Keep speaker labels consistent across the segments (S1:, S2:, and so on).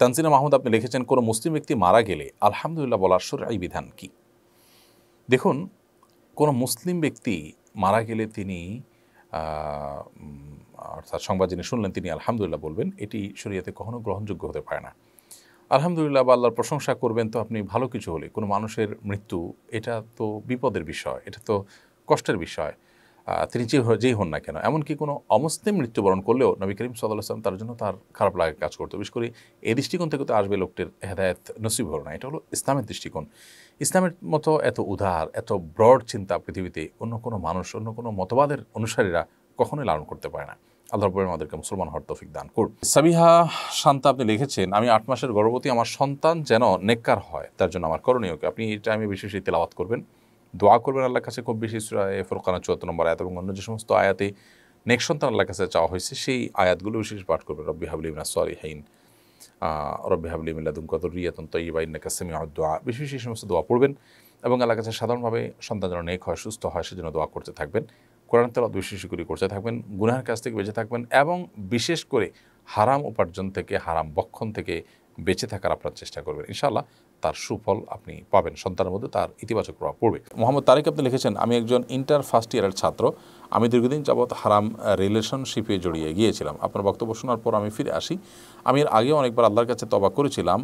S1: তানজিনা মাহমুদ আপনি লিখেছেন কোনো মুসলিম ব্যক্তি মারা গেলে আলহামদুলিল্লাহ বলার সুর এই বিধান কি দেখুন কোনো মুসলিম ব্যক্তি মারা গেলে তিনি অর্থাৎ সংবাদ যিনি শুনলেন তিনি আলহামদুলিল্লাহ বলবেন এটি শরীয়তে কখনো গ্রহণযোগ্য হতে পারে না আলহামদুলিল্লাহ বা আল্লাহর প্রশংসা করবেন তো আপনি ভালো কিছু হলে কোনো মানুষের মৃত্যু এটা তো বিপদের বিষয় এটা তো কষ্টের বিষয় তিনি যে যেই হন না কেন এমনকি কোনো অমুসলিম মৃত্যুবরণ করলেও নবী করিম সাল্লাহ সাল্লাম তার জন্য তার খারাপ লাগে কাজ করতো বিশেষ করে এই দৃষ্টিকোণ থেকে তো আসবে লোকটির হেদায়ত নসিব হল না এটা হলো ইসলামের দৃষ্টিকোণ ইসলামের মতো এত উদার এত ব্রড চিন্তা পৃথিবীতে অন্য কোনো মানুষ অন্য কোনো মতবাদের অনুসারীরা কখনোই লালন করতে পারে না আল্লাহ আমাদেরকে মুসলমান হওয়ার তফিক দান করুন সাবিহা শান্তা আপনি লিখেছেন আমি আট মাসের গর্ভবতী আমার সন্তান যেন নেককার হয় তার জন্য আমার করণীয় আপনি এটা আমি বিশেষ তেলাওয়াত করবেন দোয়া করবেন আল্লাহর কাছে খুব বেশি ফুরকানা চুয়াত্তর নম্বর আয়াত এবং অন্য যে সমস্ত আয়াতে নেক্সট সন্তান আল্লাহর কাছে চাওয়া হয়েছে সেই আয়াতগুলো বিশেষ পাঠ করবেন রব্বি হাবলিমিনা সলিহাইন রব্বি হাবলিমিল্লাদুম কত রিয়াতন তৈবাইন কাসেমি দোয়া বেশি বেশি সমস্ত দোয়া পড়বেন এবং আল্লাহর কাছে সাধারণভাবে সন্তান যেন নেক হয় সুস্থ হয় সেজন্য দোয়া করতে থাকবেন কোরআন তেলাত বিশেষ করে করতে থাকবেন গুনহার কাছ থেকে বেঁচে থাকবেন এবং বিশেষ করে হারাম উপার্জন থেকে হারাম বক্ষণ থেকে বেঁচে থাকার আপনার চেষ্টা করবেন ইনশাআল্লাহ তার সুফল আপনি পাবেন সন্তানের মধ্যে তার ইতিবাচক প্রভাব পড়বে মোহাম্মদ তারেক আপনি লিখেছেন আমি একজন ইন্টার ফার্স্ট ইয়ারের ছাত্র আমি দীর্ঘদিন যাবৎ হারাম রিলেশনশিপে জড়িয়ে গিয়েছিলাম আপনার বক্তব্য শোনার পর আমি ফিরে আসি আমি এর আগে অনেকবার আল্লাহর কাছে তবা করেছিলাম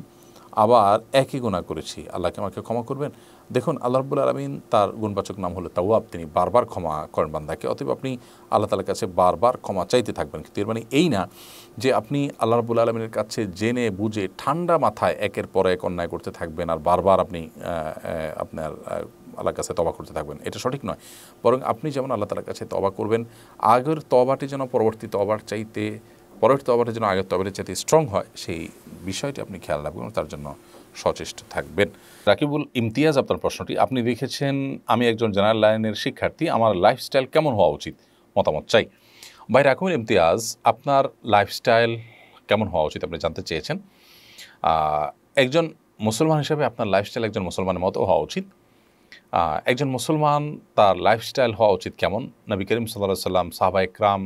S1: আবার একই গুণা করেছি আল্লাহকে আমাকে ক্ষমা করবেন দেখুন আল্লাহ রব্বুল আলমিন তার গুণবাচক নাম হলো তাওয়াব তিনি বারবার ক্ষমা করেন বান্দাকে অতএব আপনি আল্লাহ তালার কাছে বারবার ক্ষমা চাইতে থাকবেন কিন্তু এর মানে এই না যে আপনি আল্লাহ রবুল্লা আলমিনের কাছে জেনে বুঝে ঠান্ডা মাথায় একের পর এক অন্যায় করতে থাকবেন আর বারবার আপনি আপনার আল্লাহর কাছে তবা করতে থাকবেন এটা সঠিক নয় বরং আপনি যেমন আল্লাহ তালার কাছে তবা করবেন আগের তবাটি যেন পরবর্তী তবার চাইতে পরবর্তী তবাটি যেন আগের তবাটি চাইতে স্ট্রং হয় সেই বিষয়টি আপনি খেয়াল রাখবেন তার জন্য সচেষ্ট থাকবেন রাকিবুল ইমতিয়াজ আপনার প্রশ্নটি আপনি দেখেছেন আমি একজন জেনারেল লাইনের শিক্ষার্থী আমার লাইফস্টাইল কেমন হওয়া উচিত মতামত চাই ভাই রাকিবুল ইমতিয়াজ আপনার লাইফস্টাইল কেমন হওয়া উচিত আপনি জানতে চেয়েছেন একজন মুসলমান হিসেবে আপনার লাইফস্টাইল একজন মুসলমানের মতো হওয়া উচিত একজন মুসলমান তার লাইফস্টাইল হওয়া উচিত কেমন নবী করিম সাল্লাহ সাল্লাম সাহাবা ইকরাম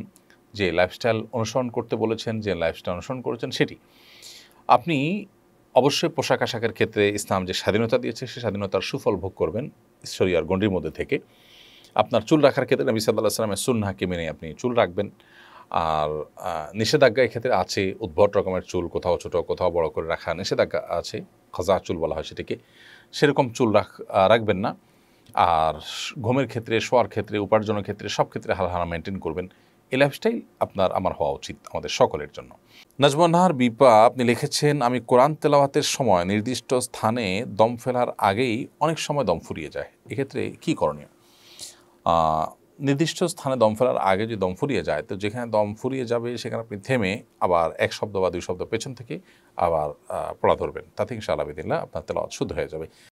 S1: যে লাইফস্টাইল অনুসরণ করতে বলেছেন যে লাইফস্টাইল অনুসরণ করেছেন সেটি আপনি অবশ্যই পোশাক আশাকের ক্ষেত্রে ইসলাম যে স্বাধীনতা দিয়েছে সে স্বাধীনতার সুফল ভোগ করবেন শরিয়ার গণ্ডির মধ্যে থেকে আপনার চুল রাখার ক্ষেত্রে নবী সাল্লাহ সাল্লামের সুন্নাকে মেনে আপনি চুল রাখবেন আর নিষেধাজ্ঞা এক্ষেত্রে আছে উদ্ভট রকমের চুল কোথাও ছোটো কোথাও বড় করে রাখা নিষেধাজ্ঞা আছে খাজা চুল বলা হয় সেটিকে সেরকম চুল রাখ রাখবেন না আর ঘুমের ক্ষেত্রে শোয়ার ক্ষেত্রে উপার্জনের ক্ষেত্রে সব ক্ষেত্রে হালহারা মেনটেন করবেন এই লাইফস্টাইল আপনার আমার হওয়া উচিত আমাদের সকলের জন্য নাজমানাহার বিপা আপনি লিখেছেন আমি কোরআন তেলাওয়াতের সময় নির্দিষ্ট স্থানে দম ফেলার আগেই অনেক সময় দম ফুরিয়ে যায় এক্ষেত্রে কি করণীয় নির্দিষ্ট স্থানে দম ফেলার আগে যদি দম ফুরিয়ে যায় তো যেখানে দম ফুরিয়ে যাবে সেখানে আপনি থেমে আবার এক শব্দ বা দুই শব্দ পেছন থেকে আবার পড়া ধরবেন তাতে ইনশাআল্লাহ আপনার তেলাওয়াত শুদ্ধ হয়ে যাবে